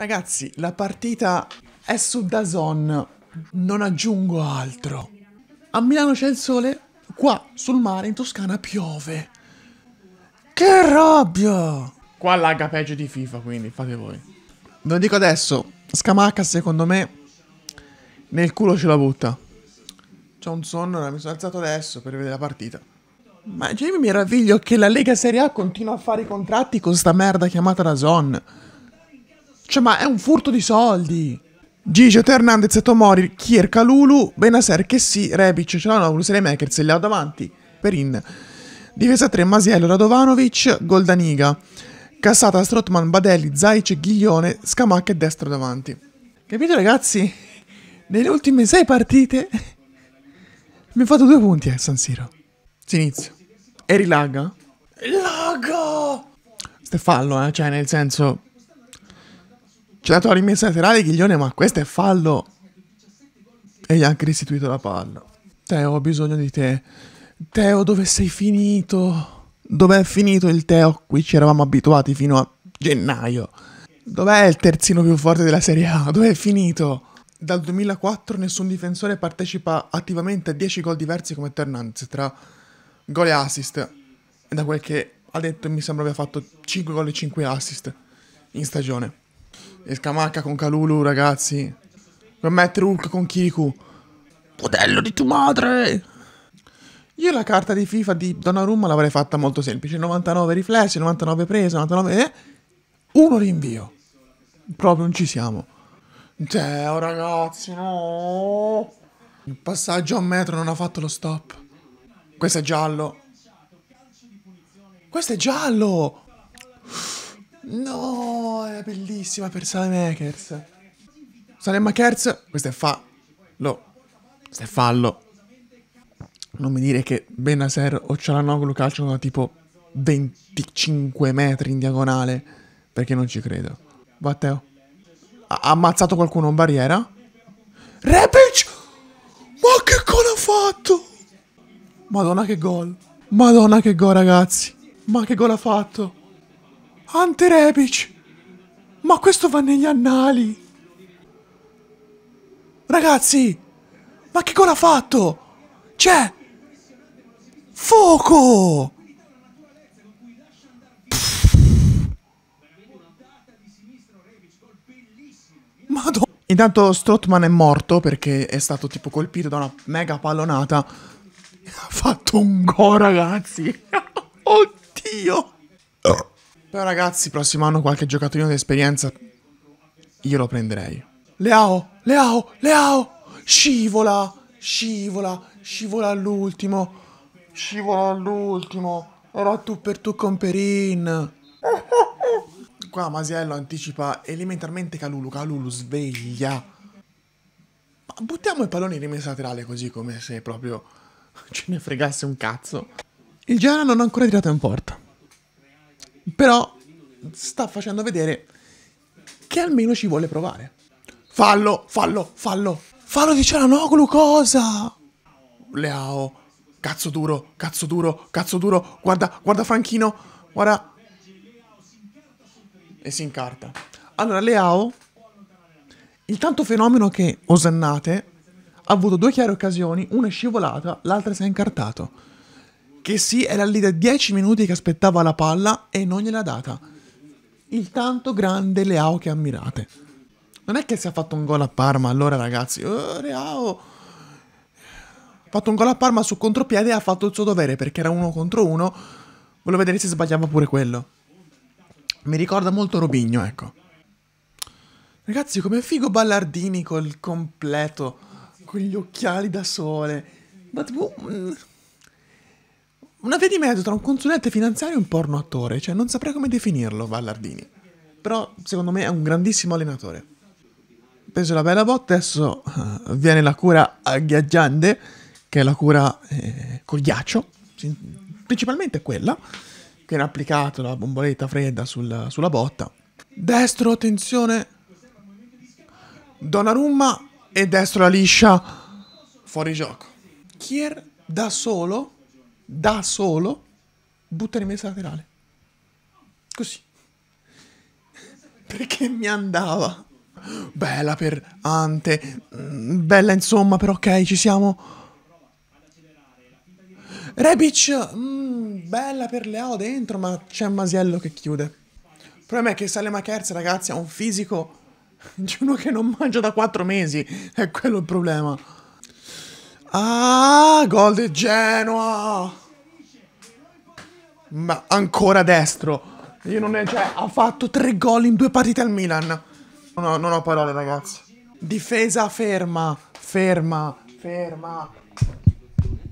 Ragazzi, la partita è su Dazon, non aggiungo altro. A Milano c'è il sole, qua sul mare in Toscana piove. Che robbio! Qua lagga peggio di FIFA, quindi fate voi. Ve lo dico adesso, Scamacca secondo me nel culo ce la butta. C'è un sonno, mi sono alzato adesso per vedere la partita. Ma io mi meraviglio che la Lega Serie A continua a fare i contratti con sta merda chiamata la Zon. Cioè, ma è un furto di soldi. Gigio, Teo Hernandez e Tomori, Kier, Calulu, Benaser, Chessi, Rebic, Cialanoglu, Makers e ha davanti, Perin. Difesa 3, Masiello, Radovanovic, Goldaniga. Cassata, Strotman, Badelli, Zaic, Ghiglione, Scamacca e Destro davanti. Capito ragazzi? Nelle ultime 6 partite mi ha fatto due punti eh, San Siro. Si inizia. E rilaga. Ste fallo, eh, cioè nel senso... C'è la tua rimessa laterale, Ghiglione, ma questo è fallo. E gli ha anche restituito la palla. Teo, ho bisogno di te. Teo, dove sei finito? Dov'è finito il Teo? Qui ci eravamo abituati fino a gennaio. Dov'è il terzino più forte della Serie A? Dov'è finito? Dal 2004 nessun difensore partecipa attivamente a 10 gol diversi come Ternanz tra gol e assist. E da quel che ha detto mi sembra abbia fatto 5 gol e 5 assist in stagione. E Scamacca con Calulu, ragazzi. Per mettere Hulk con Kiku. Podello di tua madre! Io la carta di FIFA di Donnarumma l'avrei fatta molto semplice. 99 riflessi, 99 presa, 99... Eh? Uno rinvio. Proprio non ci siamo. Cioè, oh, ragazzi, no! Il passaggio a metro non ha fatto lo stop. Questo è giallo. Questo è giallo! No, è bellissima per Makers. Salem Makers, questo è fa. Questo è fallo. Non mi dire che Benaser o Cialanoglu calciano da tipo 25 metri in diagonale, perché non ci credo. Matteo. Ha ammazzato qualcuno in barriera? Repic! Ma che gol ha fatto? Madonna che gol. Madonna che gol, ragazzi. Ma che gol ha fatto? Ante Repic. Ma questo va negli annali. Ragazzi, ma che cosa ha fatto? C'è! Fuoco! Intanto Strotman è morto perché è stato tipo colpito da una mega pallonata. Ha fatto un go, ragazzi. Oddio. Oh. Però ragazzi, prossimo anno qualche giocatorino di esperienza io lo prenderei. Leao, Leao, Leao! Scivola, scivola, scivola all'ultimo. Scivola all'ultimo. Era tu per tu con Perin. Qua Masiello anticipa elementarmente Calulu. Calulu sveglia. Ma buttiamo il pallone in rimessa laterale così come se proprio ce ne fregasse un cazzo. Il Gera non ha ancora tirato in porta. Però sta facendo vedere che almeno ci vuole provare. Fallo, fallo, fallo. Fallo di Cialanoglu cosa? Leao. Cazzo duro, cazzo duro, cazzo duro. Guarda, guarda Franchino. Guarda. E si incarta. Allora, Leao. Il tanto fenomeno che Osannate ha avuto due chiare occasioni, una è scivolata, l'altra si è incartato che sì, era lì da 10 minuti che aspettava la palla e non gliela data. Il tanto grande Leao che ammirate. Non è che si è fatto un gol a Parma, allora ragazzi, oh, Leao ha fatto un gol a Parma su contropiede e ha fatto il suo dovere perché era uno contro uno. Volevo vedere se sbagliava pure quello. Mi ricorda molto Robigno, ecco. Ragazzi, come figo Ballardini col completo, con gli occhiali da sole. Ma tipo... Mm, una via di mezzo tra un consulente finanziario e un porno attore, cioè non saprei come definirlo Vallardini, però secondo me è un grandissimo allenatore. Preso la bella botta, adesso eh, viene la cura agghiaggiante, che è la cura eh, col ghiaccio, principalmente quella, che era applicata la bomboletta fredda sul, sulla botta. Destro, attenzione, Donnarumma e destro la liscia, fuori gioco. Kier da solo da solo butta rimessa laterale. Così. Perché mi andava. Bella per Ante. Mm, bella insomma, però ok, ci siamo. Rebic, mm, bella per Leo dentro, ma c'è Masiello che chiude. Il problema è che Sale Makers, ragazzi, ha un fisico di uno che non mangia da 4 mesi. È quello il problema. Ah, gol di Genoa! Ma ancora destro. Io non è, cioè, ha fatto tre gol in due partite al Milan. Non ho, non ho parole, ragazzi. Difesa ferma, ferma, ferma.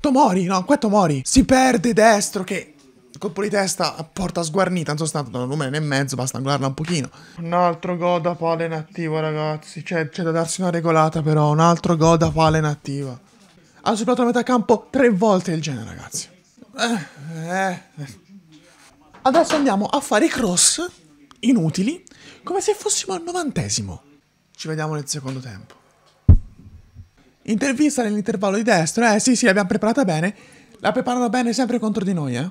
Tomori, no, qua è Tomori. Si perde destro che colpo di testa a porta sguarnita, Non in sostanza non numero e mezzo, basta angolarla un pochino. Un altro gol Goda Palen attivo, ragazzi. Cioè, c'è, da darsi una regolata, però. Un altro gol Goda Palen attiva. Ha superato la metà campo tre volte il genere, ragazzi. Eh, eh. eh. Adesso andiamo a fare i cross inutili come se fossimo al novantesimo. Ci vediamo nel secondo tempo. Intervista nell'intervallo di destra. Eh sì sì, l'abbiamo preparata bene. La preparano bene sempre contro di noi, eh.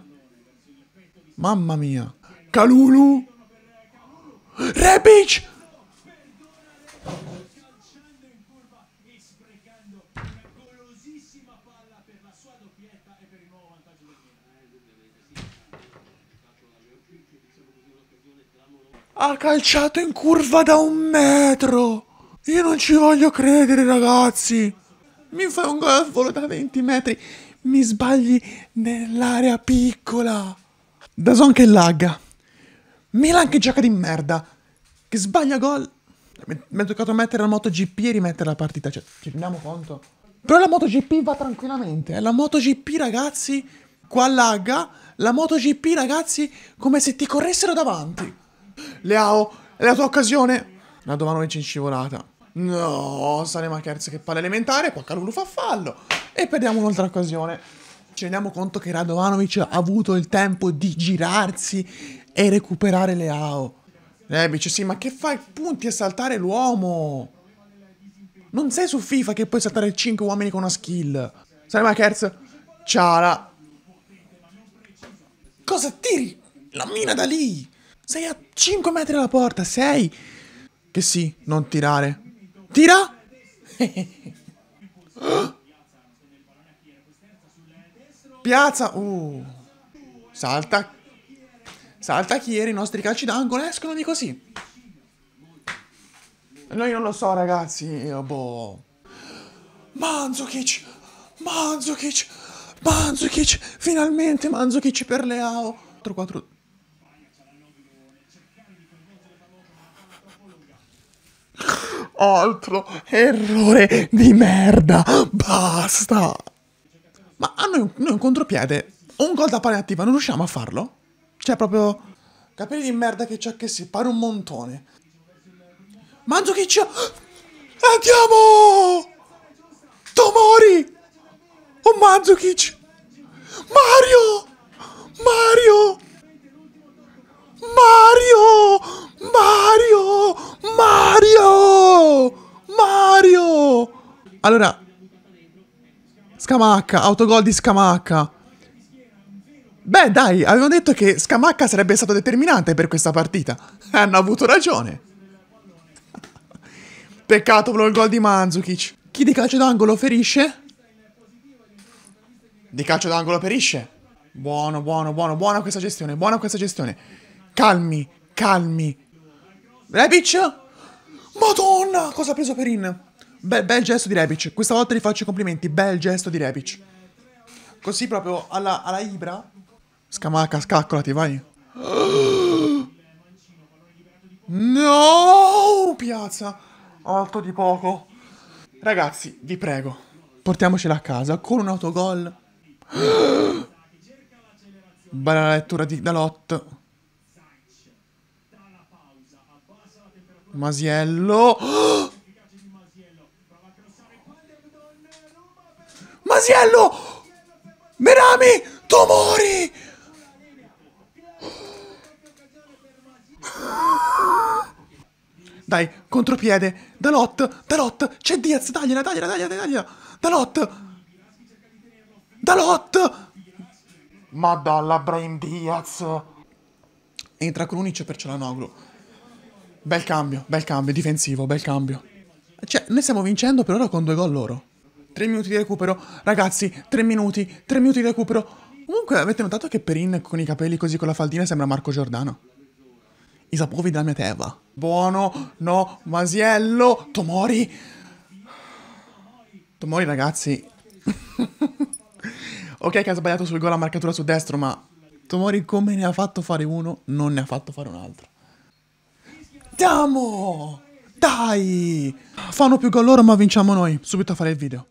Mamma mia. Calulu. Rebic! Ha calciato in curva da un metro! Io non ci voglio credere, ragazzi! Mi fai un gol da 20 metri! Mi sbagli nell'area piccola! Da Dazon che lagga! Milan che gioca di merda! Che sbaglia gol! Mi è toccato mettere la MotoGP e rimettere la partita, cioè, ci rendiamo conto? Però la MotoGP va tranquillamente, eh. la MotoGP ragazzi, qua lagga, la MotoGP ragazzi, come se ti corressero davanti. Leao, è la tua occasione. La Domanovic in scivolata. No, Salema Kerz che palla elementare, qua Calulu fa fallo. E perdiamo un'altra occasione. Ci rendiamo conto che Radovanovic ha avuto il tempo di girarsi e recuperare Leao. Rebic, eh, sì, ma che fai punti a saltare l'uomo? Non sei su FIFA che puoi saltare 5 uomini con una skill. Salema Kerz, ciala. Cosa tiri? La mina da lì! Sei a 5 metri dalla porta, 6. Che sì, non tirare. Tira! Piazza. Uh. Salta. Salta Chieri, i nostri calci d'angolo escono di così. Noi non lo so, ragazzi. Io, boh. Manzukic! Manzukic! Manzukic! Finalmente Manzukic per Leao. 4-4. altro errore di merda. Basta. Ma a noi, noi un contropiede, un gol da pari attiva, non riusciamo a farlo? Cioè proprio... Capelli di merda che c'ha che si pare un montone. Manzo che c'ha... Andiamo! Tomori! Oh Manzukic! Mario! Mario! Mario! Mario! Mario! Mario! Allora, Scamacca, autogol di Scamacca. Beh, dai, avevano detto che Scamacca sarebbe stato determinante per questa partita. Eh, hanno avuto ragione. Peccato per il gol di Manzukic. Chi di calcio d'angolo ferisce? Di calcio d'angolo perisce. Buono, buono, buono, buona questa gestione, buona questa gestione. Calmi, calmi. Rebic? Madonna, cosa ha preso Perin? Be bel gesto di Rebic. Questa volta gli faccio i complimenti. Bel gesto di Rebic. Così proprio alla, alla Ibra. Scamacca, scaccolati, vai. No, piazza. Alto di poco. Ragazzi, vi prego. Portiamocela a casa con un autogol. Bella lettura di Dalot. Masiello. Masiello! Merami! Tu muori! Dai, contropiede. Dalot, Dalot, c'è Diaz, tagliela, tagliela, tagliela, tagliela. Dalot. Dalot. Ma dalla Brian Diaz. Entra Krunic per Celanoglu. Bel cambio, bel cambio, difensivo, bel cambio. Cioè, noi stiamo vincendo per ora con due gol loro. Tre minuti di recupero, ragazzi, tre minuti, tre minuti di recupero. Comunque, avete notato che Perin con i capelli così con la faldina sembra Marco Giordano? I sapori della mia terra. Buono, no, Masiello, Tomori. Tomori, ragazzi. ok che ha sbagliato sul gol la marcatura su destro, ma Tomori come ne ha fatto fare uno, non ne ha fatto fare un altro. Andiamo! Dai! Fanno più gol loro ma vinciamo noi, subito a fare il video.